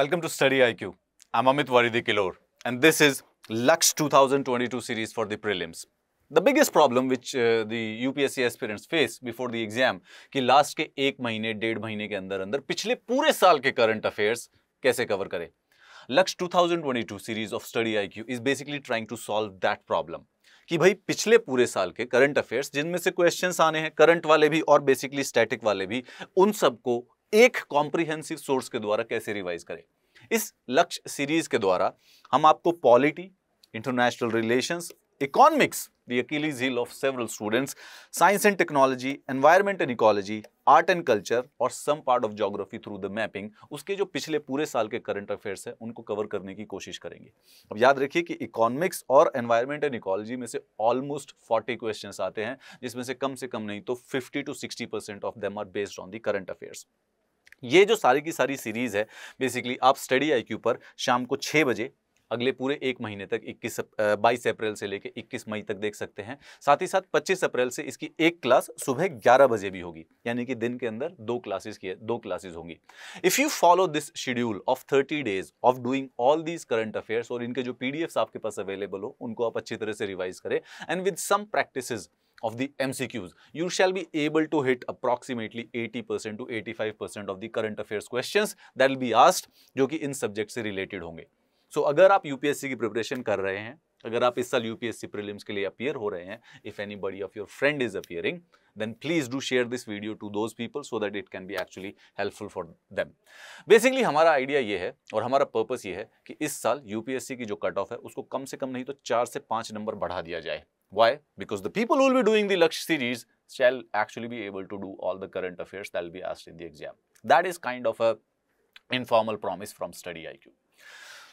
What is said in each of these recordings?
Welcome to Study IQ. I'm Amit Varidi Kilor, and this is Lux 2022 series for the prelims. The biggest problem which uh, the UPSC aspirants face before the exam कि last के एक महीने डेढ़ महीने के अंदर अंदर पिछले पूरे साल के current affairs कैसे cover करें Lux 2022 series of Study IQ is basically trying to solve that problem. कि भाई पिछले पूरे साल के करंट अफेयर्स जिनमें से क्वेश्चंस आने हैं करंट वाले भी और बेसिकली स्टैटिक वाले भी उन सबको एक कॉम्प्रिहेंसिव सोर्स के द्वारा कैसे रिवाइज करें इस लक्ष्य सीरीज के द्वारा हम आपको polity international relations economics the अकेली झील of several students science and technology environment and ecology art and culture और some part of geography through the mapping उसके जो पिछले पूरे साल के करंट अफेयर्स हैं उनको कवर करने की कोशिश करेंगे अब याद रखिए कि इकोनॉमिक्स और एनवायरमेंट एंड इकोलॉजी में से ऑलमोस्ट 40 क्वेश्चंस आते हैं जिसमें से कम से कम नहीं तो fifty to 60 percent of them are based on the current affairs ये जो सारी की सारी सीरीज़ है बेसिकली आप स्टडी आई पर शाम को छः बजे अगले पूरे एक महीने तक 21 बाईस अप्रैल से लेकर 21 मई तक देख सकते हैं साथ ही साथ 25 अप्रैल से इसकी एक क्लास सुबह 11 बजे भी होगी यानी कि दिन के अंदर दो क्लासेस की दो क्लासेस होंगी if you follow this schedule of 30 days of doing all these current affairs और इनके जो पी आपके पास अवेलेबल हो उनको आप अच्छी तरह से रिवाइज करें and with some practice of the MCQs, you shall be able to hit approximately 80% to 85% of the current affairs questions that will be asked जो कि इन सब्जेक्ट से related होंगे so, अगर आप upsc की preparation कर रहे हैं अगर आप इस साल upsc prelims के लिए appear हो रहे हैं if anybody of your friend is appearing then please do share this video to those people so that it can be actually helpful for them. Basically हमारा idea ये है और हमारा purpose ये है कि इस साल UPSC की जो cut off है उसको कम से कम नहीं तो चार से पाँच number बढ़ा दिया जाए Why? Because the people who will be doing the Lakshya series shall actually be able to do all the current affairs that will be asked in the exam. That is kind of a informal promise from Study IQ.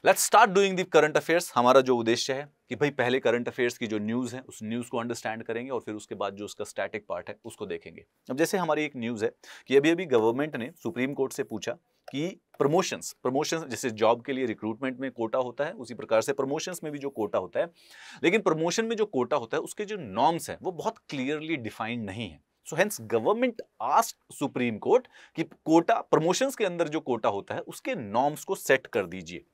Let's start doing the current affairs हमारा जो उद्देश्य है कि भाई पहले current affairs की जो news है उस न्यूज़ को अंडरस्टैंड करेंगे और फिर उसके बाद जो उसका स्टैटिक पार्ट है उसको देखेंगे अब जैसे हमारी एक न्यूज़ है कि अभी अभी गवर्नमेंट ने सुप्रीम कोर्ट से पूछा कि प्रमोशंस प्रमोशंस जैसे जॉब के लिए रिक्रूटमेंट में कोटा होता है उसी प्रकार से प्रमोशंस में भी जो कोटा होता है लेकिन प्रमोशन में जो कोटा होता है उसके जो नॉर्म्स हैं वो बहुत क्लियरली डिफाइंड नहीं है so hence government ask supreme court कि कोटा प्रमोशंस के अंदर जो कोटा होता है उसके नॉर्म्स को सेट कर दीजिए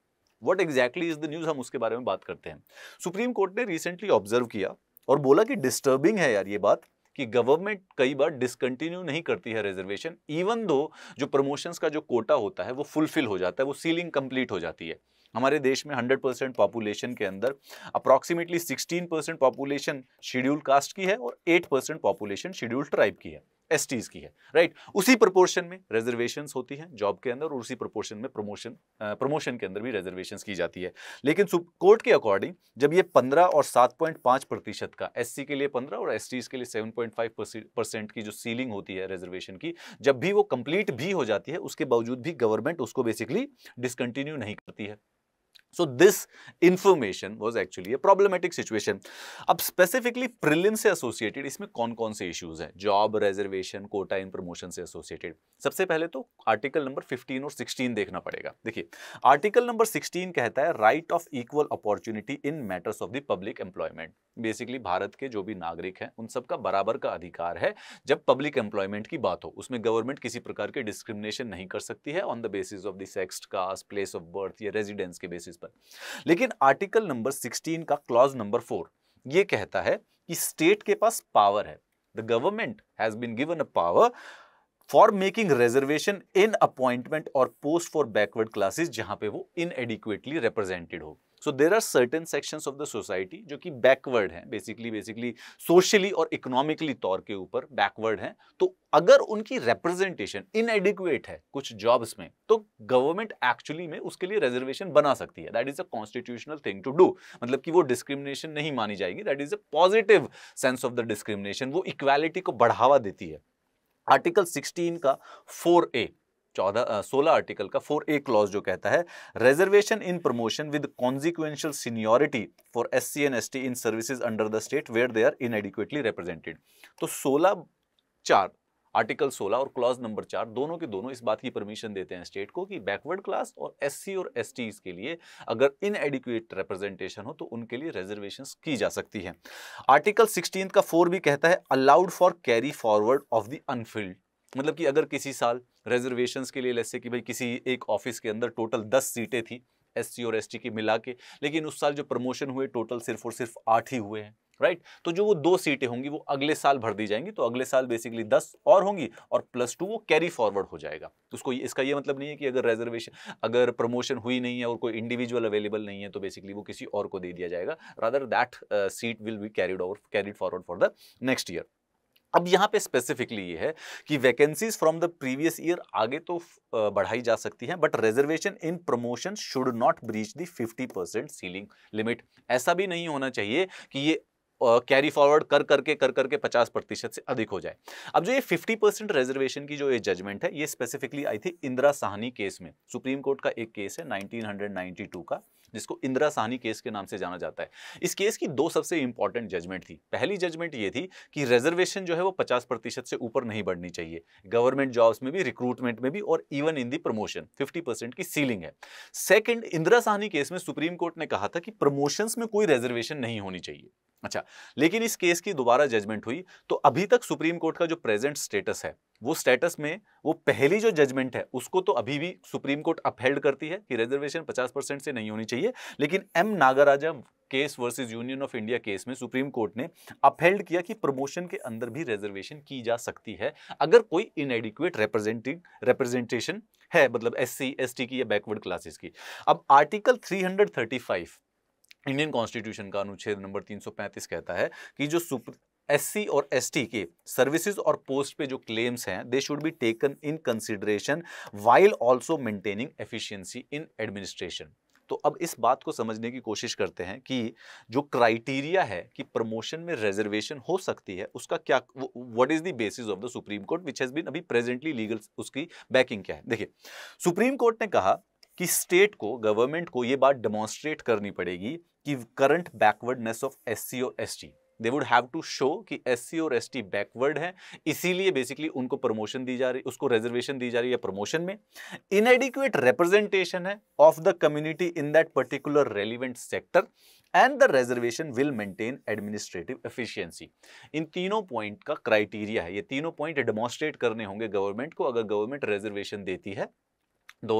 what exactly is the news हम उसके बारे में बात करते हैं सुप्रीम कोर्ट ने रिसेंटली ऑब्जर्व किया और बोला कि डिस्टर्बिंग है यार ये बात कि गवर्नमेंट कई बार डिसकंटिन्यू नहीं करती है रिजर्वेशन इवन दो जो प्रमोशंस का जो कोटा होता है वो फुलफिल हो जाता है वो सीलिंग कंप्लीट हो जाती है हमारे देश में 100 परसेंट पॉपुलेशन के अंदर approximately 16 percent population schedule caste की है और 8 परसेंट पॉपुलेशन शेड्यूल ट्राइब की है एस की है राइट उसी प्रपोर्शन में रिजर्वेशन होती हैं जॉब के अंदर और उसी प्रोपोर्शन में प्रमोशन प्रमोशन के अंदर भी रिजर्वेशन की जाती है लेकिन कोर्ट के अकॉर्डिंग जब ये पंद्रह और सात पॉइंट पांच प्रतिशत का एस के लिए पंद्रह और एस के लिए सेवन पॉइंट फाइव परसेंट की जो सीलिंग होती है रिजर्वेशन की जब भी वो कंप्लीट भी हो जाती है उसके बावजूद भी गवर्नमेंट उसको बेसिकली डिसकंटिन्यू नहीं करती है so this information was actually a problematic situation अब स्पेसिफिकली प्रिलिम से एसोसिएटेड इसमें कौन कौन से इश्यूज हैं job reservation quota in promotion से एसोसिएटेड सबसे पहले तो आर्टिकल नंबर 15 और 16 देखना पड़ेगा देखिए आर्टिकल नंबर 16 कहता है right of equal opportunity in matters of the public employment basically Bharat के जो भी नागरिक हैं उन सबका बराबर का अधिकार है जब पब्लिक एम्प्लॉयमेंट की बात हो उसमें गवर्नमेंट किसी प्रकार के डिस्क्रिमिनेशन नहीं कर सकती है on the basis of the sex caste place of birth या रेजिडेंस के बेसिस पर लेकिन आर्टिकल नंबर 16 का क्लॉज नंबर फोर ये कहता है कि स्टेट के पास पावर है the government has been given a power for making reservation in appointment और पोस्ट फॉर बैकवर्ड क्लासेस जहां पे वो इनएडिक्वेटली रिप्रेजेंटेड हो so there are certain section of the society जो कि बैकवर्ड हैं बेसिकली बेसिकली सोशली और इकोनॉमिकली तौर के ऊपर बैकवर्ड हैं तो अगर उनकी रिप्रेजेंटेशन इनएडिकुएट है कुछ जॉब्स में तो गवर्नमेंट एक्चुअली में उसके लिए रिजर्वेशन बना सकती है that is a constitutional thing to do मतलब कि वो डिस्क्रिमिनेशन नहीं मानी जाएगी that is a positive sense of the discrimination वो इक्वालिटी को बढ़ावा देती है आर्टिकल 16 का ए चौदह सोलह आर्टिकल का फोर ए क्लॉज जो कहता है reservation in promotion with consequential seniority for S C and S T in services under the state where they are inadequately represented तो सोलह चार आर्टिकल 16 और क्लॉज नंबर चार दोनों के दोनों इस बात की परमिशन देते हैं स्टेट को कि बैकवर्ड क्लास और एससी और टी के लिए अगर इन एडिक्यूट रिप्रेजेंटेशन हो तो उनके लिए रिजर्वेशन की जा सकती है आर्टिकल सिक्सटीन का फोर भी कहता है allowed for carry forward of the unfilled मतलब कि अगर किसी साल रिजर्वेशंस के लिए लैसे कि भाई किसी एक ऑफिस के अंदर टोटल दस सीटें थी एस और एस की मिला के लेकिन उस साल जो प्रमोशन हुए टोटल सिर्फ और सिर्फ आठ ही हुए हैं राइट तो जो वो दो सीटें होंगी वो अगले साल भर दी जाएंगी तो अगले साल बेसिकली दस और होंगी और प्लस टू वो कैरी फॉरवर्ड हो जाएगा उसको इसका ये मतलब नहीं है कि अगर रिजर्वेशन अगर प्रमोशन हुई नहीं है और कोई इंडिविजुअल अवेलेबल नहीं है तो बेसिकली वो किसी और को दे दिया जाएगा rather that seat will be carried over carried forward for the next year अब यहाँ पे स्पेसिफिकली ये है कि vacancies from the previous year आगे तो बढ़ाई जा सकती हैं but reservation in promotion should not breach the 50 percent ceiling limit ऐसा भी नहीं होना चाहिए कि ये कैरी फॉरवर्ड कर करके कर करके पचास प्रतिशत से अधिक हो जाए अब जो ये फिफ्टी परसेंट रिजर्वेशन की जो ये जजमेंट है ये स्पेसिफिकली आई थी इंदिरा साहनी केस में सुप्रीम कोर्ट का एक केस है नाइनटीन का जिसको इंदिरा साहनी केस के नाम से जाना जाता है इस केस की दो सबसे इंपॉर्टेंट जजमेंट थी पहली जजमेंट ये थी कि रिजर्वेशन जो है वो पचास प्रतिशत से ऊपर नहीं बढ़नी चाहिए गवर्नमेंट जॉब्स में भी रिक्रूटमेंट में भी और even in the promotion fifty की सीलिंग है सेकेंड इंदिरा साहनी केस में सुप्रीम कोर्ट ने कहा था कि प्रमोशन में कोई रिजर्वेशन नहीं होनी चाहिए अच्छा लेकिन इस केस की दोबारा जजमेंट हुई तो अभी तक सुप्रीम कोर्ट का जो प्रेजेंट स्टेटस है वो स्टेटस में वो पहली जो जजमेंट है उसको तो अभी भी सुप्रीम कोर्ट अपहेल्ड करती है कि रिजर्वेशन 50 परसेंट से नहीं होनी चाहिए लेकिन M Nagaraja case versus union of India case में सुप्रीम कोर्ट ने अपहेल्ड किया कि प्रमोशन के अंदर भी रिजर्वेशन की जा सकती है अगर कोई इनएडिक्वेट रिप्रेजेंटिंग रिप्रेजेंटेशन है मतलब एस सी की या बैकवर्ड क्लासेस की अब आर्टिकल थ्री इंडियन कॉन्स्टिट्यूशन का अनुच्छेद नंबर 335 कहता है कि जो एससी और एसटी के सर्विसेज और पोस्ट पे जो क्लेम्स हैं they should be taken in consideration while also maintaining efficiency in administration तो अब इस बात को समझने की कोशिश करते हैं कि जो क्राइटेरिया है कि प्रमोशन में रिजर्वेशन हो सकती है उसका क्या what is the basis of the supreme court which has been अभी प्रेजेंटली लीगल उसकी बैकिंग क्या है देखिए सुप्रीम कोर्ट ने कहा कि स्टेट को गवर्नमेंट को यह बात डेमोन्स्ट्रेट करनी पड़ेगी कि करंट बैकवर्डनेस ऑफ सी और T they would have to show कि एस सी और एस टी बैकवर्ड है इसीलिए बेसिकली उनको प्रमोशन दी जा रही उसको रिजर्वेशन दी जा रही है प्रमोशन में इनएडिक्वेट रिप्रेजेंटेशन है of the community in that particular relevant sector and the reservation will maintain administrative efficiency इन तीनों पॉइंट का क्राइटेरिया है ये तीनों पॉइंट डेमोस्ट्रेट करने होंगे गवर्नमेंट को अगर गवर्नमेंट रिजर्वेशन देती है दो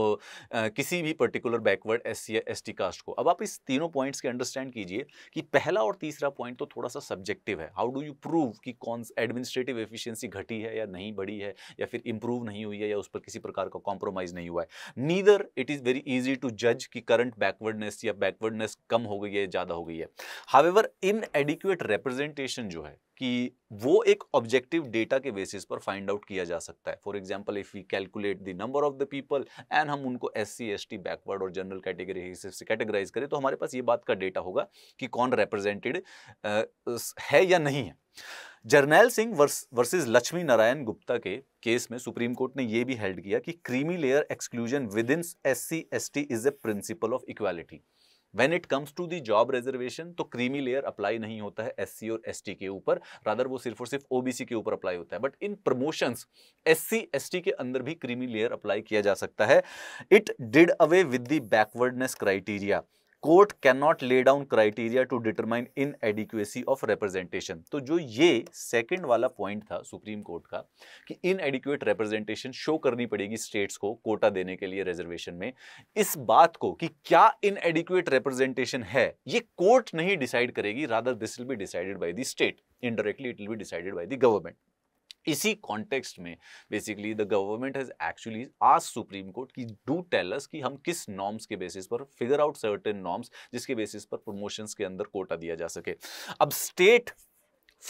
आ, किसी भी particular backward S C S T caste को अब आप इस तीनों पॉइंट्स के अंडरस्टैंड कीजिए कि पहला और तीसरा पॉइंट तो थोड़ा सा सब्जेक्टिव है हाउ डू यू प्रूव कि कौन एडमिनिस्ट्रेटिव एफिशिएंसी घटी है या नहीं बढ़ी है या फिर इंप्रूव नहीं हुई है या उस पर किसी प्रकार का कॉम्प्रोमाइज़ नहीं हुआ है neither it is very easy to जज कि करंट बैकवर्डनेस या बैकवर्डनेस कम हो गई है ज़्यादा हो गई है हावेवर इन एडिक्यूट रिप्रेजेंटेशन जो है कि वो एक ऑब्जेक्टिव डेटा के बेसिस पर फाइंड आउट किया जा सकता है for example if we calculate the number of the people and हम उनको S C S T backward और जनरल कैटेगरी हिसाब से कैटेगराइज करें तो हमारे पास ये बात का डेटा होगा कि कौन रिप्रेजेंटेड है या नहीं है जर्नैल सिंह वर्सेस लक्ष्मी नारायण गुप्ता के केस में सुप्रीम कोर्ट ने यह भी हेल्ड किया कि creamy layer exclusion within S C S T is a principle of equality when it comes to the job reservation तो क्रीमी लेयर अप्लाई नहीं होता है एससी और एसटी के ऊपर रादर वो सिर्फ और सिर्फ ओबीसी के ऊपर अप्लाई होता है but in promotions SC ST के अंदर भी क्रीमी लेयर अप्लाई किया जा सकता है it did away with the backwardness criteria court can not lay down criteria to determine inadequacy of representation तो जो ये सेकंड वाला पॉइंट था सुप्रीम कोर्ट का कि इन एडिक्वेट रिप्रेजेंटेशन शो करनी पड़ेगी स्टेट्स को कोटा देने के लिए रिजर्वेशन में इस बात को कि क्या इन एडिक्युएट रिप्रेजेंटेशन है ये कोर्ट नहीं डिसाइड करेगी rather this will be decided by the state indirectly it will be decided by the government इसी कॉन्टेक्स्ट में basically the government has actually आज सुप्रीम कोर्ट की डू टेल अस कि हम किस नॉर्म्स के बेसिस पर फिगर आउट सर्टेन नॉर्म्स जिसके बेसिस पर प्रमोशंस के अंदर कोटा दिया जा सके अब स्टेट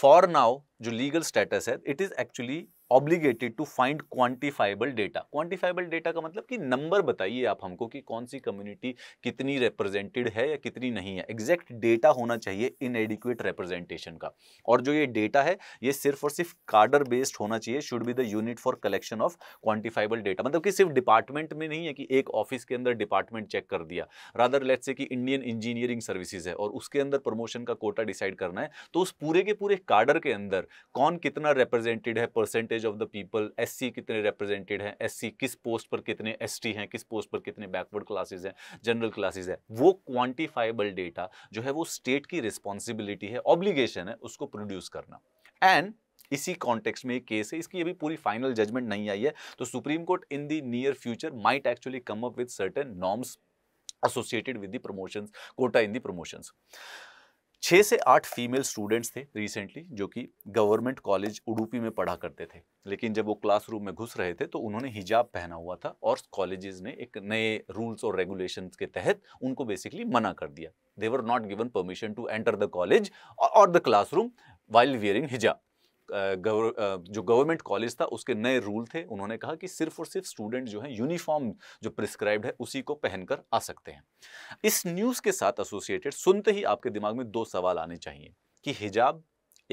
फॉर नाउ जो लीगल स्टेटस है it is actually obligated to find quantifiable data quantifiable data का मतलब कि नंबर बताइए आप हमको कि कौन सी कम्युनिटी कितनी रिप्रेजेंटेड है या कितनी नहीं है एग्जैक्ट डेटा होना चाहिए इन एडिक्वेट रिप्रेजेंटेशन का और जो ये डेटा है ये सिर्फ और सिर्फ कार्डर बेस्ड होना चाहिए should be the unit for collection of quantifiable data मतलब कि सिर्फ डिपार्टमेंट में नहीं है कि एक ऑफिस के अंदर डिपार्टमेंट चेक कर दिया रादर लेट से कि इंडियन इंजीनियरिंग सर्विसेज है और उसके अंदर प्रमोशन का कोटा डिसाइड करना है तो उस पूरे के पूरे कार्डर के अंदर कौन कितना रिप्रेजेंटेड है percentage percentage of the people SC कितने रिप्रेजेंटेड हैं एससी किस पोस्ट पर कितने एसटी हैं किस पोस्ट पर कितने बैकवर्ड क्लासेज हैं जनरल क्लासेज हैं वो क्वान्टिफाइबल डेटा जो है वो स्टेट की रिस्पॉन्सिबिलिटी है ऑब्लीगेशन है उसको प्रोड्यूस करना एंड इसी कॉन्टेक्स्ट में एक केस है इसकी अभी पूरी फाइनल जजमेंट नहीं आई है तो supreme court in the near future might actually come up with certain norms associated with the promotions quota in the promotions छः से आठ फीमेल स्टूडेंट्स थे रिसेंटली जो कि गवर्नमेंट कॉलेज उडुपी में पढ़ा करते थे लेकिन जब वो क्लासरूम में घुस रहे थे तो उन्होंने हिजाब पहना हुआ था और कॉलेजेस ने एक नए रूल्स और रेगुलेशन के तहत उनको बेसिकली मना कर दिया they were not given permission to enter the college और the classroom while wearing hijab जो गवर्नमेंट कॉलेज था उसके नए रूल थे उन्होंने कहा कि सिर्फ और सिर्फ स्टूडेंट जो है यूनिफॉर्म जो प्रिस्क्राइब्ड है उसी को पहनकर आ सकते हैं इस न्यूज़ के साथ एसोसिएटेड सुनते ही आपके दिमाग में दो सवाल आने चाहिए कि हिजाब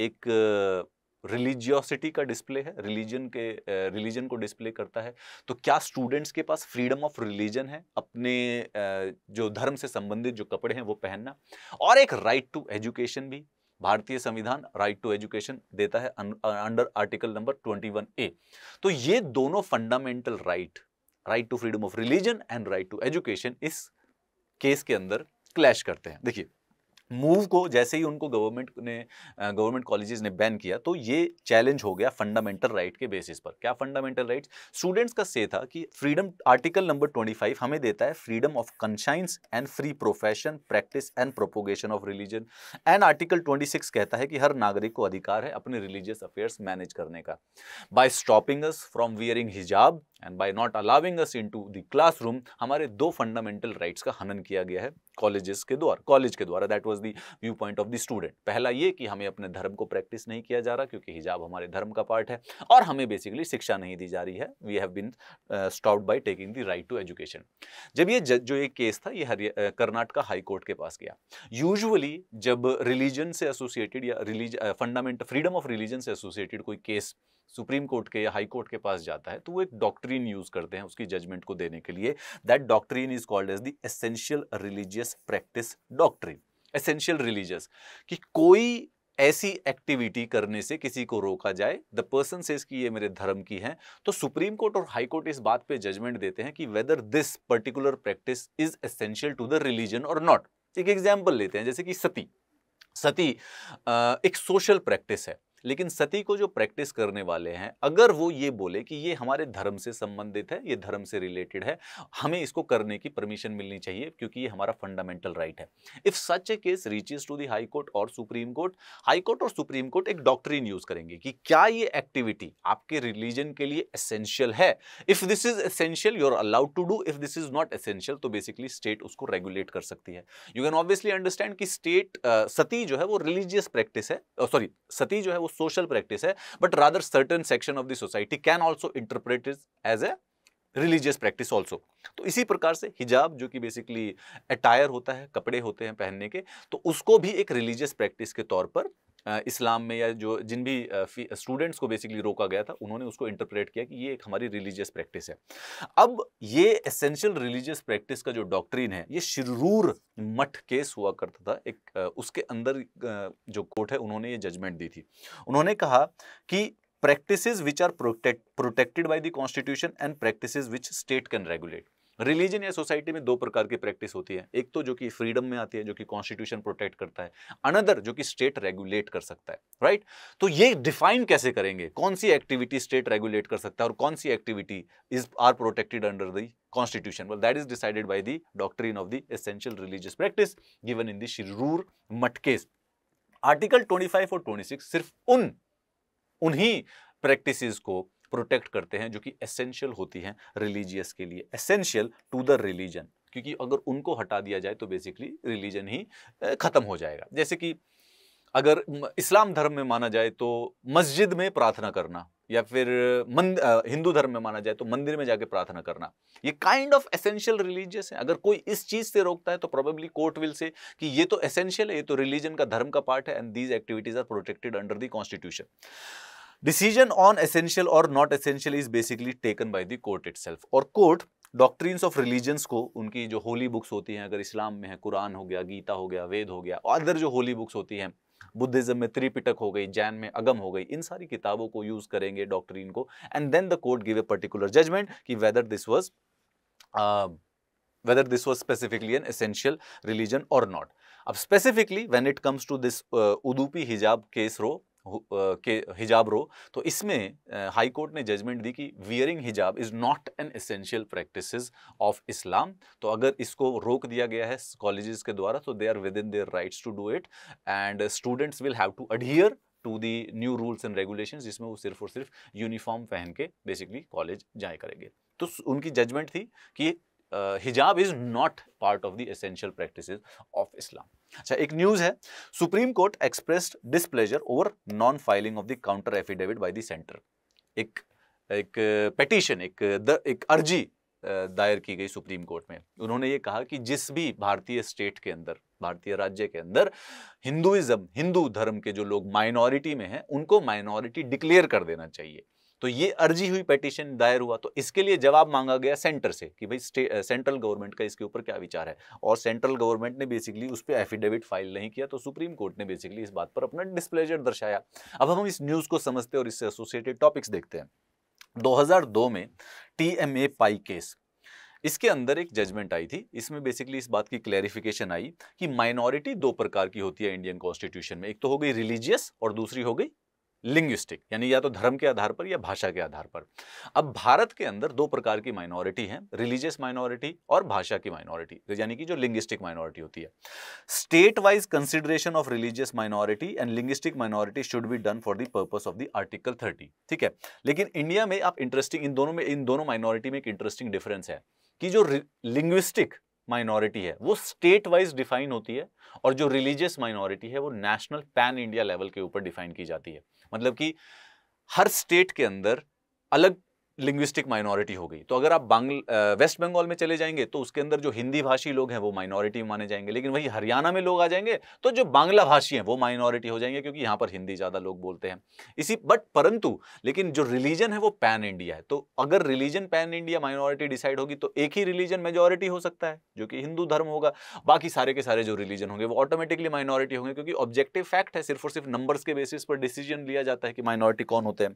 एक रिलीजियोसिटी का डिस्प्ले है रिलीजन के रिलीजन को डिस्प्ले करता है तो क्या स्टूडेंट्स के पास फ्रीडम ऑफ रिलीजन है अपने जो धर्म से संबंधित जो कपड़े हैं वो पहनना और एक राइट टू एजुकेशन भी भारतीय संविधान राइट टू एजुकेशन देता है अंडर आर्टिकल नंबर 21 ए तो ये दोनों fundamental right right to freedom of religion and right to education इस केस के अंदर क्लैश करते हैं देखिए मूव को जैसे ही उनको गवर्नमेंट ने गवर्नमेंट कॉलेजेस ने बैन किया तो ये चैलेंज हो गया फंडामेंटल राइट के बेसिस पर क्या फंडामेंटल राइट स्टूडेंट्स का से था कि फ्रीडम आर्टिकल नंबर 25 हमें देता है freedom of conscience and free profession practice and propagation of religion and article six कहता है कि हर नागरिक को अधिकार है अपने रिलीजियस अफेयर्स मैनेज करने का by stopping us from wearing hijab and by not allowing us to the classroom हमारे दो फंडामेंटल राइट्स का हनन किया गया है कॉलेजेस के द्वारा कॉलेज के द्वारा that was the view point of the student पहला ये कि हमें अपने धर्म को प्रैक्टिस नहीं किया जा रहा क्योंकि हिजाब हमारे धर्म का पार्ट है और हमें बेसिकली शिक्षा नहीं दी जा रही है we have been stopped by taking the right to education जब ये जो एक केस था ये कर्नाटका हाई कोर्ट के पास गया यूजुअली जब रिलीजन से एसोसिएटेड या release fundamental freedom of religion से एसोसिएटेड कोई केस सुप्रीम कोर्ट के या हाई कोर्ट के पास जाता है तो वो एक डॉक्ट्रीन यूज़ करते हैं उसकी जजमेंट को देने के लिए that doctrine is called as the essential religious practice doctrine essential religious कि कोई ऐसी एक्टिविटी करने से किसी को रोका जाए द पर्सन सेज कि ये मेरे धर्म की है तो सुप्रीम कोर्ट और हाई कोर्ट इस बात पे जजमेंट देते हैं कि whether this particular practice is essential to the religion और नॉट एक एग्जाम्पल लेते हैं जैसे कि सती सती एक सोशल प्रैक्टिस है लेकिन सती को जो प्रैक्टिस करने वाले हैं अगर वो ये बोले कि ये हमारे धर्म से संबंधित है ये धर्म से रिलेटेड है हमें इसको करने की परमिशन मिलनी चाहिए क्योंकि ये हमारा फंडामेंटल राइट है if such a case reaches to the high court और सुप्रीम कोर्ट हाई कोर्ट और सुप्रीम कोर्ट एक डॉक्ट्रिन यूज करेंगे कि क्या ये एक्टिविटी आपके रिलीजन के लिए एसेंशियल है if this is essential you are allowed to do if this is not essential तो बेसिकली स्टेट उसको रेगुलेट कर सकती है यू कैन ऑब्वियसली अंडरस्टैंड कि स्टेट uh, सती जो है वो रिलीजियस प्रैक्टिस है सॉरी uh, सती जो है वो सोशल प्रैक्टिस है but rather certain section of the society can also interpret is as a religious practice also तो इसी प्रकार से हिजाब जो कि बेसिकली अटायर होता है कपड़े होते हैं पहनने के तो उसको भी एक रिलीजियस प्रैक्टिस के तौर पर इस्लाम में या जो जिन भी स्टूडेंट्स को बेसिकली रोका गया था उन्होंने उसको इंटरप्रेट किया कि ये एक हमारी रिलीजियस प्रैक्टिस है अब ये एसेंशियल रिलीजियस प्रैक्टिस का जो डॉक्ट्रीन है ये शिरूर मठ केस हुआ करता था एक उसके अंदर जो कोर्ट है उन्होंने ये जजमेंट दी थी उन्होंने कहा कि practice which are protect protected by the constitution and practices which state can regulate religion या सोसाइटी में दो प्रकार की प्रैक्टिस होती है एक तो जो कि फ्रीडम में आती है जो कि कॉन्स्टिट्यूशन प्रोटेक्ट करता है अनदर जो कि स्टेट रेगुलेट कर सकता है राइट right? तो ये डिफाइन कैसे करेंगे कौन सी एक्टिविटी स्टेट रेगुलेट कर सकता है और कौन सी activity is are protected under the constitution well that is decided by the doctrine of the essential religious practice given in the मटकेस आर्टिकल ट्वेंटी और ट्वेंटी सिर्फ उन उन्हीं प्रैक्टिसेस को प्रोटेक्ट करते हैं जो कि एसेंशियल होती हैं रिलीजियस के लिए एसेंशियल टू द रिलीजन क्योंकि अगर उनको हटा दिया जाए तो बेसिकली रिलीजन ही ख़त्म हो जाएगा जैसे कि अगर इस्लाम धर्म में माना जाए तो मस्जिद में प्रार्थना करना या फिर हिंदू धर्म में माना जाए तो मंदिर में जाके प्रार्थना करना ये काइंड ऑफ एसेंशियल रिलीजियस है अगर कोई इस चीज़ से रोकता है तो प्रोबेबली कोर्ट विल से कि ये तो एसेंशियल है ये तो रिलीजन का धर्म का पार्ट है and these activities are protected under the constitution decision on essential और not essential is basically taken by the court it और कोर्ट डॉक्ट्रीन्स ऑफ रिलीजन्स को उनकी जो होली बुक्स होती हैं अगर इस्लाम में है कुरान हो गया गीता हो गया वेद हो गया और अदर जो होली बुक्स होती हैं बुद्धिज्म में त्रिपिटक हो गई जैन में अगम हो गई इन सारी किताबों को यूज करेंगे डॉक्ट्रीन को and then the court give a particular judgment कि whether this was whether this was specifically an essential religion और नॉट अब specifically when it comes to this Udupi hijab case row के हिजाब रो तो इसमें high court ने judgment दी कि wearing hijab is not an essential practice of Islam तो अगर इसको रोक दिया गया है कॉलेजेस के द्वारा तो they are within their rights to do it and students will have to adhere to the new rules and regulation जिसमें वो सिर्फ और सिर्फ यूनिफॉर्म पहन के बेसिकली कॉलेज जाए करेंगे तो उनकी जजमेंट थी कि hijab is not part of the essential practice of Islam अच्छा एक न्यूज़ है supreme court expressed displeasure over non filing of the counter affidavit by the centre एक एक पेटिशन एक द, एक अर्जी दायर की गई सुप्रीम कोर्ट में उन्होंने ये कहा कि जिस भी भारतीय स्टेट के अंदर भारतीय राज्य के अंदर हिंदुइज्म हिंदू धर्म के जो लोग माइनॉरिटी में हैं उनको माइनॉरिटी डिक्लेयर कर देना चाहिए तो ये अर्जी हुई पेटिशन दायर हुआ तो इसके लिए जवाब मांगा गया सेंटर से कि भाई सेंट्रल गवर्नमेंट का इसके ऊपर क्या विचार है और सेंट्रल गवर्नमेंट ने बेसिकली उस पर एफिडेविट फाइल नहीं किया तो सुप्रीम कोर्ट ने बेसिकली इस बात पर अपना डिस्प्लेजर दर्शाया अब हम इस न्यूज़ को समझते और इससे एसोसिएटेड टॉपिक्स देखते हैं दो में टी पाई केस इसके अंदर एक जजमेंट आई थी इसमें बेसिकली इस बात की क्लेरिफिकेशन आई कि माइनॉरिटी दो प्रकार की होती है इंडियन कॉन्स्टिट्यूशन में एक तो हो गई रिलीजियस और दूसरी हो गई लिंग्विस्टिक यानी या तो धर्म के आधार पर या भाषा के आधार पर अब भारत के अंदर दो प्रकार की माइनॉरिटी हैं रिलीजियस माइनॉरिटी और भाषा की माइनॉरिटी यानी कि जो लिंग्विस्टिक माइनॉरिटी होती है state wise consideration of religious minority and linguistic minority should be done for the purpose of the article thirty ठीक है लेकिन इंडिया में आप इंटरेस्टिंग इन दोनों में इन दोनों माइनॉरिटी में एक इंटरेस्टिंग डिफरेंस है कि जो लिंग्विस्टिक माइनॉरिटी है वो स्टेट वाइज डिफाइन होती है और जो रिलीजियस माइनॉरिटी है वो नेशनल पैन इंडिया लेवल के ऊपर डिफाइन की जाती है मतलब कि हर स्टेट के अंदर अलग लिंग्विस्टिक माइनॉरिटी हो गई तो अगर आप बांग्ल वेस्ट बंगाल में चले जाएंगे तो उसके अंदर जो हिंदी भाषी लोग हैं वो माइनॉरिटी माने जाएंगे लेकिन वही हरियाणा में लोग आ जाएंगे तो जो बांग्ला भाषी हैं वो माइनॉरिटी हो जाएंगे क्योंकि यहाँ पर हिंदी ज़्यादा लोग बोलते हैं इसी बट परंतु लेकिन जो रिलीजन है वो पैन इंडिया है तो अगर religion pan India minority decide होगी तो एक ही रिलीजन मेजोरिटी हो सकता है जो कि हिंदू धर्म होगा बाकी सारे के सारे जो रिलीजन होंगे वो ऑटोमेटिकली माइनॉरिटी होंगे क्योंकि ऑब्जेक्टिव फैक्ट है सिर्फ और सिर्फ नंबर्स के बेसिस पर डिसीजन लिया जाता है कि माइनॉरिटी कौन होते हैं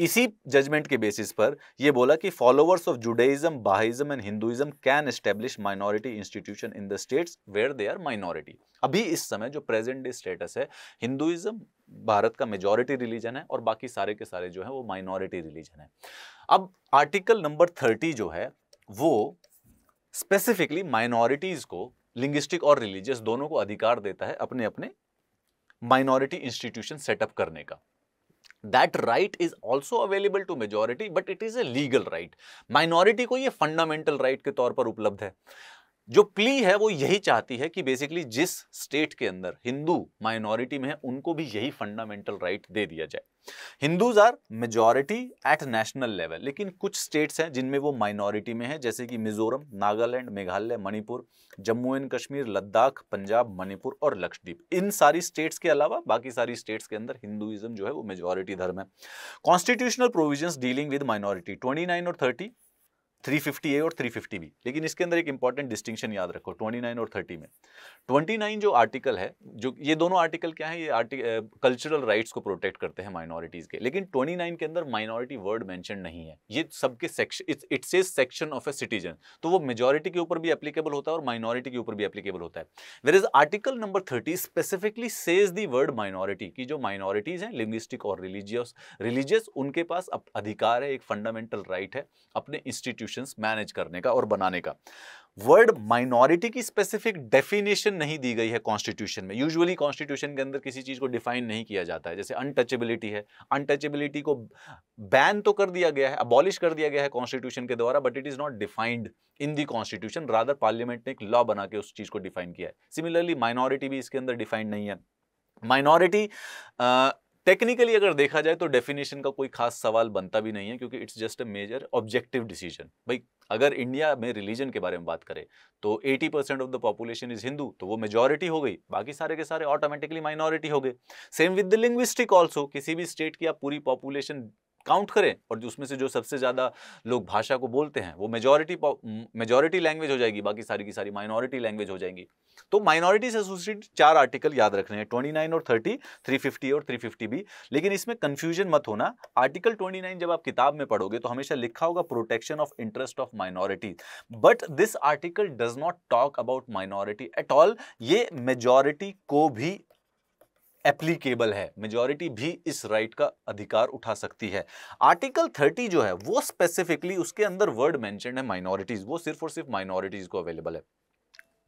इसी जजमेंट के बेसिस पर यह बोला कि followers of Judaism Bahaism and Hinduism can establish minority institution in the states where they are minority अभी इस समय जो प्रेजेंट डे स्टेटस है हिंदुइज्म भारत का मेजॉरिटी रिलीजन है और बाकी सारे के सारे जो है वो माइनॉरिटी रिलीजन है अब आर्टिकल नंबर थर्टी जो है वो स्पेसिफिकली माइनॉरिटीज़ को लिंग्विस्टिक और रिलीजियस दोनों को अधिकार देता है अपने अपने माइनॉरिटी इंस्टीट्यूशन सेटअप करने का that right is also available to majority but it is a legal right minority को ये फंडामेंटल राइट right के तौर पर उपलब्ध है जो प्ली है वो यही चाहती है कि बेसिकली जिस स्टेट के अंदर हिंदू माइनॉरिटी में है उनको भी यही फंडामेंटल राइट दे दिया जाए Hindus are majority at national level लेकिन कुछ स्टेट्स हैं जिनमें वो माइनॉरिटी में है जैसे कि मिजोरम नागालैंड मेघालय मणिपुर जम्मू एंड कश्मीर लद्दाख पंजाब मणिपुर और लक्षद्वीप इन सारी स्टेट्स के अलावा बाकी सारी स्टेट्स के अंदर हिंदुइज्म जो है वो मेजॉरिटी धर्म है constitutional provision dealing with minority twenty और थर्टी 350 ए और 350 बी लेकिन इसके अंदर एक इंपॉर्टेंट डिस्टिंक्शन याद रखो 29 और 30 में 29 जो आर्टिकल है जो ये दोनों आर्टिकल क्या है ये कल्चरल राइट्स को प्रोटेक्ट करते हैं माइनॉरिटीज़ के लेकिन 29 के अंदर माइनॉरिटी वर्ड मेंशन नहीं है ये सबके section it's it's section of a citizen तो वो मेजोरिटी के ऊपर भी एप्लीकेबल होता है और माइनॉरिटी के ऊपर भी एप्लीकेबल होता है where is article number thirty specifically says the word minority की जो माइनॉरिटीज़ हैं लिंग्विस्टिक और रिलीजियस रिलीजियस उनके पास अधिकार है एक फंडामेंटल राइट right है अपने इंस्टीट्यूशन सॉल्यूशंस मैनेज करने का और बनाने का वर्ड माइनॉरिटी की स्पेसिफिक डेफिनेशन नहीं दी गई है कॉन्स्टिट्यूशन में यूजुअली कॉन्स्टिट्यूशन के अंदर किसी चीज़ को डिफाइन नहीं किया जाता है जैसे अनटचेबिलिटी है अनटचेबिलिटी को बैन तो कर दिया गया है अबॉलिश कर दिया गया है कॉन्स्टिट्यूशन के द्वारा but it is not defined in the constitution rather parliament ने एक लॉ बना के उस चीज़ को डिफाइन किया है सिमिलरली माइनॉरिटी भी इसके अंदर डिफाइंड नहीं है माइनॉरिटी टेक्निकली अगर देखा जाए तो डेफिनेशन का कोई खास सवाल बनता भी नहीं है क्योंकि it's just a major objective decision भाई अगर इंडिया में रिलीजन के बारे में बात करें तो 80 percent of the population is Hindu तो वो मेजोरिटी हो गई बाकी सारे के सारे ऑटोमेटिकली माइनॉरिटी हो गए same with the linguistic also किसी भी स्टेट की आप पूरी पॉपुलेशन काउंट करें और जो उसमें से जो सबसे ज़्यादा लोग भाषा को बोलते हैं वो मेजॉरिटी मेजोरिटी लैंग्वेज हो जाएगी बाकी सारी की सारी माइनॉरिटी लैंग्वेज हो जाएंगी तो माइनॉरिटी से एसोसिएटेड चार आर्टिकल याद रखने हैं ट्वेंटी नाइन और थर्टी थ्री फिफ्टी और थ्री फिफ्टी भी लेकिन इसमें कन्फ्यूजन मत होना आर्टिकल ट्वेंटी नाइन जब आप किताब में पढ़ोगे तो हमेशा लिखा होगा protection of interest of minority but this article does not talk about minority at all ये मेजोरिटी को भी एप्लीकेबल है मेजोरिटी भी इस राइट का अधिकार उठा सकती है आर्टिकल 30 जो है वो स्पेसिफिकली उसके अंदर वर्ड मैंशन है माइनॉरिटीज़ वो सिर्फ और सिर्फ माइनॉरिटीज़ को अवेलेबल है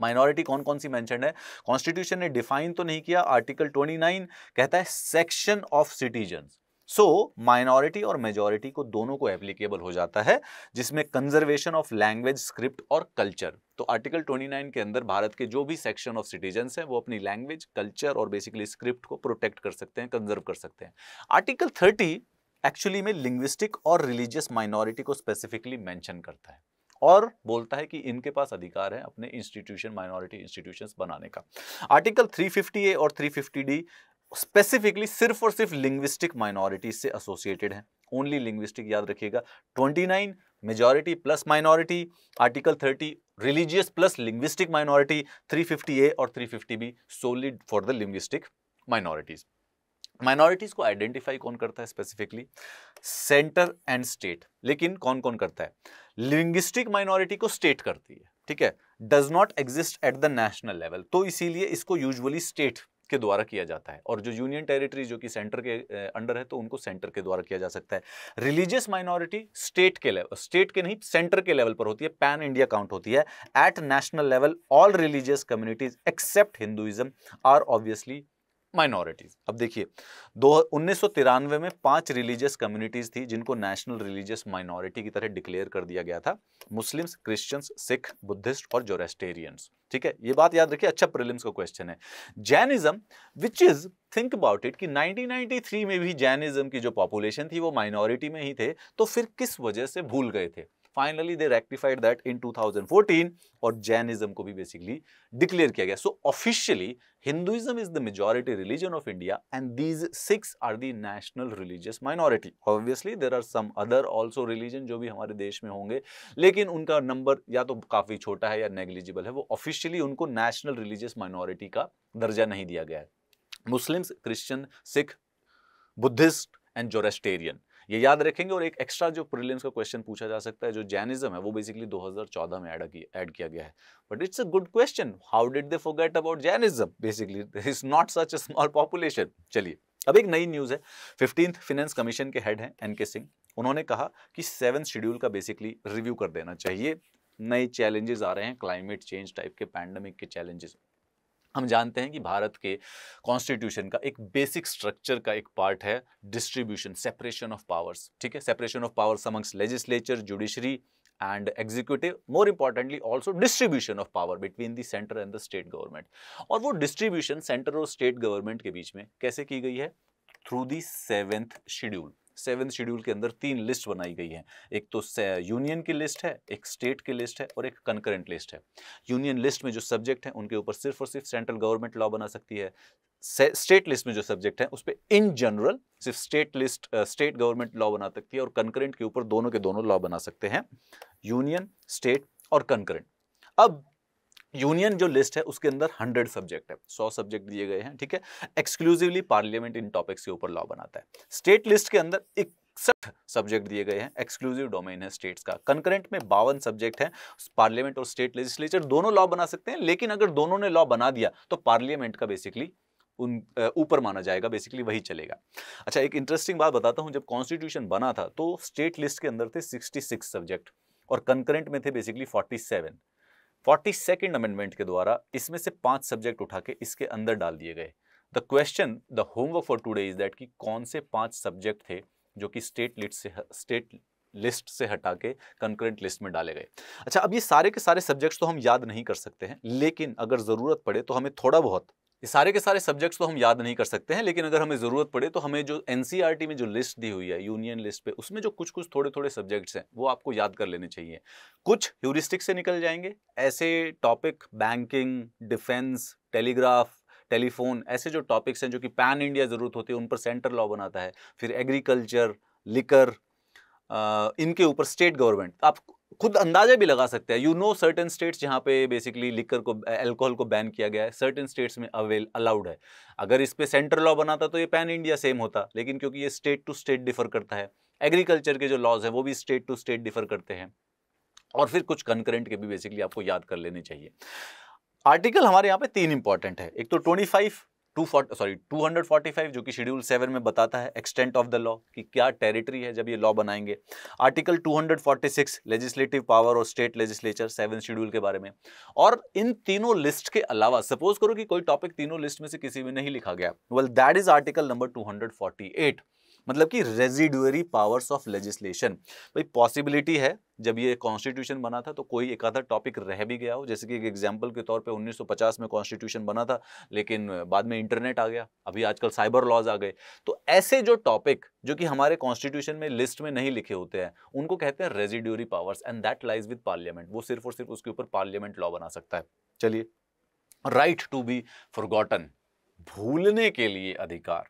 माइनॉरिटी कौन कौन सी मेंशन है कॉन्स्टिट्यूशन ने डिफाइन तो नहीं किया आर्टिकल 29 कहता है section of citizen so minority और मेजोरिटी को दोनों को एप्लीकेबल हो जाता है जिसमें कंजर्वेशन ऑफ लैंग्वेज स्क्रिप्ट और कल्चर तो आर्टिकल 29 के अंदर भारत के जो भी सेक्शन ऑफ सिटीजन हैं वो अपनी लैंग्वेज कल्चर और बेसिकली स्क्रिप्ट को प्रोटेक्ट कर सकते हैं कंजर्व कर सकते हैं आर्टिकल 30 एक्चुअली में लिंग्विस्टिक और रिलीजियस माइनॉरिटी को स्पेसिफिकली मैंशन करता है और बोलता है कि इनके पास अधिकार है अपने इंस्टीट्यूशन माइनॉरिटी इंस्टीट्यूशंस बनाने का आर्टिकल 350 ए और 350 डी स्पेसिफिकली सिर्फ और सिर्फ लिंग्विस्टिक माइनॉरिटीज से एसोसिएटेड हैं ओनली लिंग्विस्टिक याद रखिएगा 29 majority plus minority article 30 religious plus linguistic minority 350 A और 350 B solely for the linguistic minorities minorities को आइडेंटिफाई कौन करता है स्पेसिफिकली सेंटर एंड स्टेट लेकिन कौन कौन करता है लिंग्विस्टिक माइनॉरिटी को स्टेट करती है ठीक है does not exist at the national level तो इसीलिए इसको यूजुअली स्टेट के द्वारा किया जाता है और जो यूनियन टेरिटरी जो कि सेंटर के अंडर है तो उनको सेंटर के द्वारा किया जा सकता है रिलीजियस माइनॉरिटी स्टेट के लेवल स्टेट के नहीं सेंटर के लेवल पर होती है पैन इंडिया काउंट होती है at national level all religious communities except Hinduism are obviously minorities अब देखिए दो उन्नीस में पांच रिलीजियस कम्युनिटीज़ थी जिनको नेशनल रिलीजियस माइनॉरिटी की तरह डिक्लेयर कर दिया गया था मुस्लिम्स क्रिश्चियंस सिख बुद्धिस्ट और जोरेस्टेरियंस ठीक है ये बात याद रखिए अच्छा प्रिलिम्स का क्वेश्चन है Jainism which is think about it कि 1993 में भी जैनिज्म की जो पॉपुलेशन थी वो माइनॉरिटी में ही थे तो फिर किस वजह से भूल गए थे finally they rectified that in 2014 और जैनिज्म को भी बेसिकली डिक्लेयर किया गया so officially Hinduism is the majority religion of India and these six are the national religious minority obviously there are some other also religion जो भी हमारे देश में होंगे लेकिन उनका नंबर या तो काफ़ी छोटा है या नेग्लिजिबल है वो ऑफिशियली उनको नेशनल रिलीजियस माइनॉरिटी का दर्जा नहीं दिया गया है Muslims Christian Sikh Buddhist and Zoroastrian ये याद रखेंगे और एक एक्स्ट्रा जो प्रिलिम्स का क्वेश्चन पूछा जा सकता है जो जैनिज्म है वो बेसिकली 2014 में ऐड किया गया है but it's a good question how did they forget about Jainism basically is not such a small population चलिए अब एक नई न्यूज़ है फिफ्टीन फिनेंस कमीशन के हेड हैं एन के सिंह उन्होंने कहा कि सेवन शेड्यूल का बेसिकली रिव्यू कर देना चाहिए नए चैलेंजेस आ रहे हैं क्लाइमेट चेंज टाइप के पैंडमिक के चैलेंजेस हम जानते हैं कि भारत के कॉन्स्टिट्यूशन का एक बेसिक स्ट्रक्चर का एक पार्ट है डिस्ट्रीब्यूशन सेपरेशन ऑफ पावर्स ठीक है separation of powers amongst legislature judiciary and executive more importantly also distribution of power between the centre and the state government और वो डिस्ट्रीब्यूशन सेंटर और स्टेट गवर्नमेंट के बीच में कैसे की गई है through the seventh schedule seven schedule के अंदर तीन लिस्ट बनाई गई है एक तो यूनियन की लिस्ट है एक स्टेट की लिस्ट है और एक कंकरेंट लिस्ट है यूनियन लिस्ट में जो सब्जेक्ट हैं उनके ऊपर सिर्फ और सिर्फ सेंट्रल गवर्नमेंट लॉ बना सकती है स्टेट लिस्ट में जो सब्जेक्ट है उस पर इन जनरल सिर्फ state list state government law बना सकती है और कंकरेंट के ऊपर दोनों के दोनों लॉ बना सकते हैं यूनियन स्टेट और कंकरेंट अब यूनियन जो लिस्ट है उसके अंदर हंड्रेड सब्जेक्ट है सौ सब्जेक्ट दिए गए हैं ठीक है एक्सक्लूसिवली पार्लियामेंट इन टॉपिक्स के ऊपर लॉ बनाता है स्टेट लिस्ट के अंदर इकसठ सब्जेक्ट दिए गए हैं एक्सक्लूसिव डोमेन है स्टेट्स का कंकरेंट में बावन सब्जेक्ट हैं पार्लियामेंट और स्टेट लेजिस्लेचर दोनों लॉ बना सकते हैं लेकिन अगर दोनों ने लॉ बना दिया तो पार्लियामेंट का बेसिकली उन ऊपर माना जाएगा बेसिकली वही चलेगा अच्छा एक इंटरेस्टिंग बात बताता हूँ जब कॉन्स्टिट्यूशन बना था तो स्टेट लिस्ट के अंदर थे सिक्सटी सब्जेक्ट और कंकरेंट में थे basically forty forty second amendment के द्वारा इसमें से पांच सब्जेक्ट उठा के इसके अंदर डाल दिए गए the question the homework for today is that कि कौन से पांच सब्जेक्ट थे जो कि स्टेट लिस्ट से स्टेट लिस्ट से हटा के कंकरेंट लिस्ट में डाले गए अच्छा अब ये सारे के सारे सब्जेक्ट्स तो हम याद नहीं कर सकते हैं लेकिन अगर ज़रूरत पड़े तो हमें थोड़ा बहुत ये सारे के सारे सब्जेक्ट्स तो हम याद नहीं कर सकते हैं लेकिन अगर हमें ज़रूरत पड़े तो हमें जो एन e में जो लिस्ट दी हुई है यूनियन लिस्ट पे उसमें जो कुछ कुछ थोड़े थोड़े सब्जेक्ट्स हैं वो आपको याद कर लेने चाहिए कुछ ह्यूरिस्टिक से निकल जाएंगे ऐसे topic banking defence telegraph telephone ऐसे जो टॉपिक्स हैं जो कि पैन इंडिया ज़रूरत होती है उन पर सेंटर लॉ बनाता है फिर एग्रीकल्चर लिकर इनके ऊपर स्टेट गवर्नमेंट आप खुद अंदाजे भी लगा सकते हैं यू नो सर्टेन स्टेट्स जहाँ पे बेसिकली लिकर को अल्कोहल को बैन किया गया है सर्टेन स्टेट्स में अवेल अलाउड है अगर इस पर सेंट्रल लॉ बनाता तो ये पैन इंडिया सेम होता लेकिन क्योंकि ये स्टेट टू स्टेट डिफर करता है एग्रीकल्चर के जो लॉज हैं वो भी स्टेट टू स्टेट डिफर करते हैं और फिर कुछ कंकरेंट के भी बेसिकली आपको याद कर लेने चाहिए आर्टिकल हमारे यहाँ पे तीन इंपॉर्टेंट है एक तो ट्वेंटी फाइव टू सॉरी 245 जो कि शेड्यूल सेवन में बताता है एक्सटेंट ऑफ द लॉ कि क्या टेरिटरी है जब ये लॉ बनाएंगे आर्टिकल 246 लेजिस्लेटिव पावर और स्टेट लेजिस्लेचर सेवन शेड्यूल के बारे में और इन तीनों लिस्ट के अलावा सपोज करो कि कोई टॉपिक तीनों लिस्ट में से किसी में नहीं लिखा गया well that is article number eight मतलब कि रेजिडुअरी पावर्स ऑफ लेजिस्लेशन भाई पॉसिबिलिटी है जब ये कॉन्स्टिट्यूशन बना था तो कोई एक आधा टॉपिक रह भी गया हो जैसे कि एक एग्जाम्पल के तौर पे 1950 में कॉन्स्टिट्यूशन बना था लेकिन बाद में इंटरनेट आ गया अभी आजकल साइबर लॉज आ गए तो ऐसे जो टॉपिक जो कि हमारे कॉन्स्टिट्यूशन में लिस्ट में नहीं लिखे होते हैं उनको कहते हैं residuary powers and that lies with parliament वो सिर्फ और सिर्फ उसके ऊपर पार्लियामेंट लॉ बना सकता है चलिए राइट टू बी फॉरगॉटन भूलने के लिए अधिकार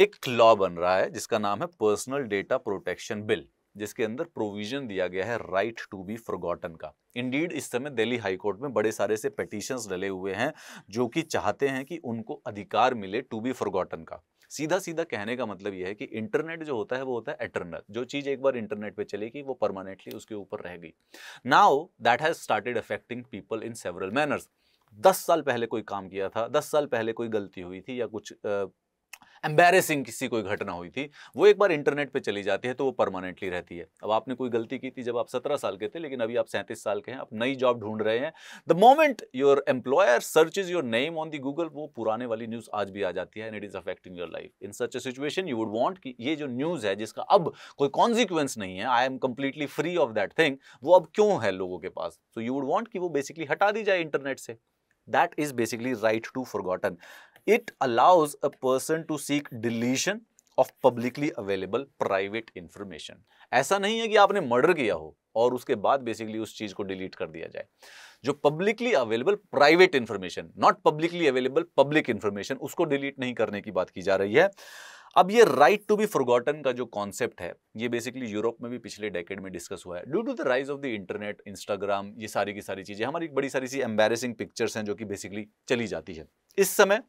एक लॉ बन रहा है जिसका नाम है पर्सनल डेटा प्रोटेक्शन बिल जिसके अंदर प्रोविजन दिया गया है राइट टू बी फॉरगॉटन का इंडीड इस समय दिल्ली हाईकोर्ट में बड़े सारे से पटिशन्स डले हुए हैं जो कि चाहते हैं कि उनको अधिकार मिले टू बी फॉरगॉटन का सीधा सीधा कहने का मतलब यह है कि इंटरनेट जो होता है वो होता है एटर्नल जो चीज़ एक बार इंटरनेट पे चलेगी वो परमानेंटली उसके ऊपर रह गई now that has started affecting people in several manners दस साल पहले कोई काम किया था दस साल पहले कोई गलती हुई थी या कुछ एम्बेरेसिंग किसी कोई घटना हुई थी वो एक बार इंटरनेट पे चली जाती है तो वो परमानेंटली रहती है अब आपने कोई गलती की थी जब आप सत्रह साल के थे लेकिन अभी आप सैंतीस साल के हैं आप नई जॉब ढूंढ रहे हैं the moment your employer search is your name on the Google वो पुराने वाली न्यूज़ आज भी आ जाती है and it is affecting your life in such a situation you would want कि ये जो न्यूज़ है जिसका अब कोई कॉन्सिक्वेंस नहीं है I am completely free of that thing वो अब क्यों है लोगों के पास सो यू वुड वॉन्ट कि वो बेसिकली हटा दी जाए इंटरनेट से that is basically right to forgotten it allows a person to seek deletion of publicly available private information ऐसा नहीं है कि आपने मर्डर किया हो और उसके बाद बेसिकली उस चीज को डिलीट कर दिया जाए जो publicly available private information not publicly available public information उसको डिलीट नहीं करने की बात की जा रही है अब ये राइट टू बी फॉरगॉटन का जो कॉन्सेप्ट है ये बेसिकली यूरोप में भी पिछले डेकेड में डिस्कस हुआ है due to the rise of the internet Instagram ये सारी की सारी चीज़ें हमारी बड़ी सारी सी एम्बेसिंग पिक्चर्स हैं जो कि बेसिकली चली जाती है इस समय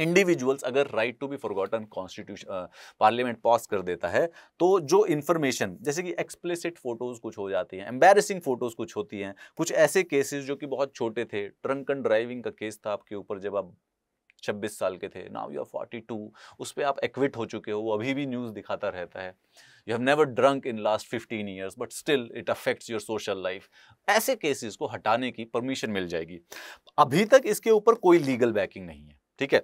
इंडिविजुअल्स अगर right to be forgotten constitution parliament pass कर देता है तो जो इन्फॉर्मेशन जैसे कि एक्सप्लिसिट फोटोज़ कुछ हो जाती हैं एम्बेरसिंग फोटोज़ कुछ होती हैं कुछ ऐसे केसेस जो कि बहुत छोटे थे ट्रंक एंड ड्राइविंग का केस था आपके ऊपर जब आप छब्बीस साल के थे now you are forty two उस पर आप एक्विट हो चुके हो वो अभी भी न्यूज़ दिखाता रहता है you have never drunk in last fifteen years but still it affects your social life ऐसे केसेस को हटाने की परमिशन मिल जाएगी अभी तक इसके ऊपर कोई लीगल बैकिंग नहीं है ठीक है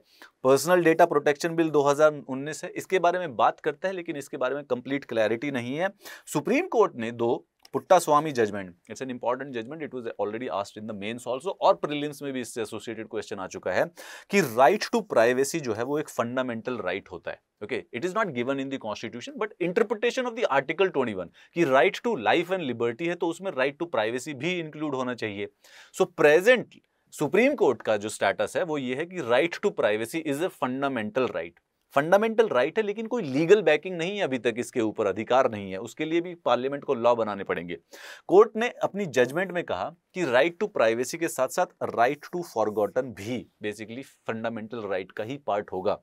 पर्सनल डेटा प्रोटेक्शन बिल 2019 है इसके बारे में बात करते हैं लेकिन इसके बारे में कंप्लीट क्लैरिटी नहीं है सुप्रीम कोर्ट ने दो Puttaswamy judgment it's an important judgment it was already asked in the mains also और प्रीलिम्स में भी इससे एसोसिएटेड क्वेश्चन आ चुका है कि राइट टू प्राइवेसी जो है वो एक फंडामेंटल राइट right होता है okay it is not given in the constitution but interpretation of the article 21 कि right to life and liberty है तो उसमें राइट टू प्राइवेसी भी इंक्लूड होना चाहिए so so, present supreme court का जो स्टेटस है वो ये है कि right to privacy is a fundamental right fundamental right है लेकिन कोई लीगल बैकिंग नहीं है अभी तक इसके ऊपर अधिकार नहीं है उसके लिए भी पार्लियामेंट को लॉ बनाने पड़ेंगे कोर्ट ने अपनी जजमेंट में कहा कि राइट टू प्राइवेसी के साथ साथ राइट टू फॉरगॉटन भी बेसिकली फंडामेंटल राइट का ही पार्ट होगा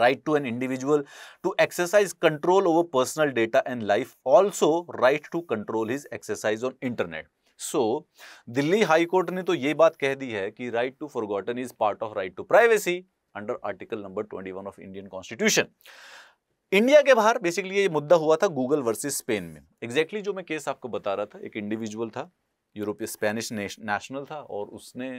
right to an individual to exercise control over personal data and life also right to control his exercise on internet so so, Delhi high court ने तो ये बात कह दी है कि right to forgotten is part of right to privacy under article number 21 of Indian constitution India के बाहर बेसिकली ये मुद्दा हुआ था गूगल वर्सेस स्पेन में एग्जैक्टली exactly जो मैं केस आपको बता रहा था एक इंडिविजुअल था यूरोपीय स्पेनिश नेशनल था और उसने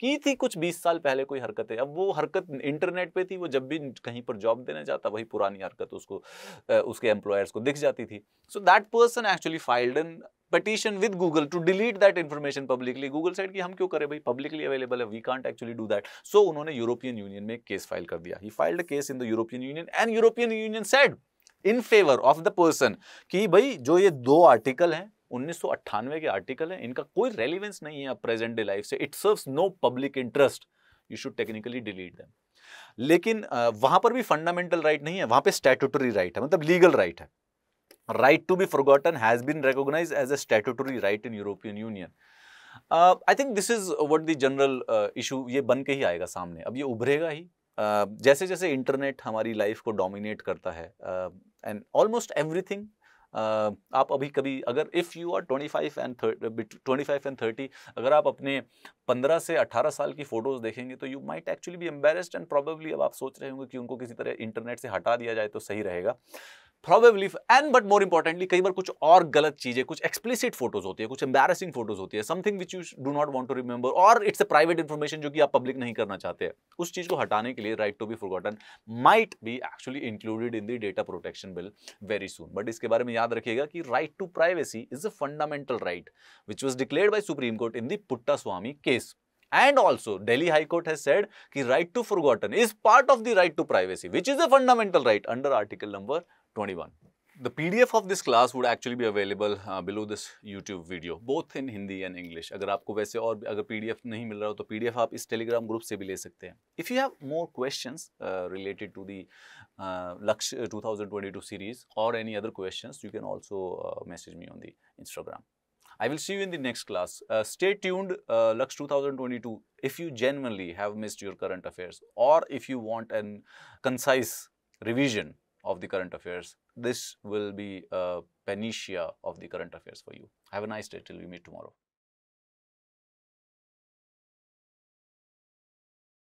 की थी कुछ 20 साल पहले कोई हरकत है अब वो हरकत इंटरनेट पे थी वो जब भी कहीं पर जॉब देने जाता वही पुरानी हरकत उसको उसके एम्प्लॉयर्स को दिख जाती थी so that person actually filed an petition with Google to delete that information publicly Google side की हम क्यों करें भाई पब्लिकली अवेलेबल है we can't actually do that so उन्होंने यूरोपियन यूनियन में केस फाइल कर दिया ही filed case in the European union and European union said in favour of the person कि भाई जो ये दो आर्टिकल हैं 1998 के आर्टिकल हैं इनका कोई रेलिवेंस नहीं है प्रेजेंट डे लाइफ से it serve no public interest you should technically delete them लेकिन वहां पर भी फंडामेंटल राइट right नहीं है वहां पे स्टैट्यूटरी राइट right है मतलब लीगल राइट right है right to be forgotten has been recognized as a statutory right in European Union. I think this is what the general issue ये बन के ही आएगा सामने अब ये उभरेगा ही uh, जैसे जैसे इंटरनेट हमारी लाइफ को डोमिनेट करता है एंड ऑलमोस्ट एवरी थिंग आप अभी कभी अगर if you are 25 and twenty five and thirty अगर आप अपने 15 से 18 साल की फ़ोटोज़ देखेंगे तो यू माइट एक्चुअली भी एम्बेस्ड एंड प्रॉबेबली अब आप सोच रहे होंगे कि उनको किसी तरह इंटरनेट से हटा दिया जाए तो सही रहेगा probably and but more importantly कई बार कुछ और गलत चीजें कुछ एक्सप्लिसिट फोटोज होती है कुछ एम्बेसिंग फोटोज होती है something which you do not want to remember और इट्स अ प्राइवेट इन्फॉर्मेशन जो कि आप पब्लिक नहीं करना चाहते हैं उस चीज को हटाने के लिए right to be forgotten might be actually included in the data protection bill very soon but इसके बारे में याद रखिएगा कि right to privacy is a fundamental right which was declared by supreme court in the Puttaswamy case and also delhi high court has said ki right to forgotten is part of the right to privacy which is a fundamental right under article number 21. The PDF of this class would actually be available uh, below this YouTube video, both in Hindi and English. अगर आपको वैसे और PDF नहीं मिल रहा हो PDF आप इस Telegram group से भी ले If you have more questions uh, related to the uh, uh 2022 series or any other questions, you can also uh, message me on the Instagram. I will see you in the next class. Uh, stay tuned, uh, Lux 2022. If you genuinely have missed your current affairs or if you want a concise revision of the current affairs. This will be a panacea of the current affairs for you. Have a nice day till we meet tomorrow.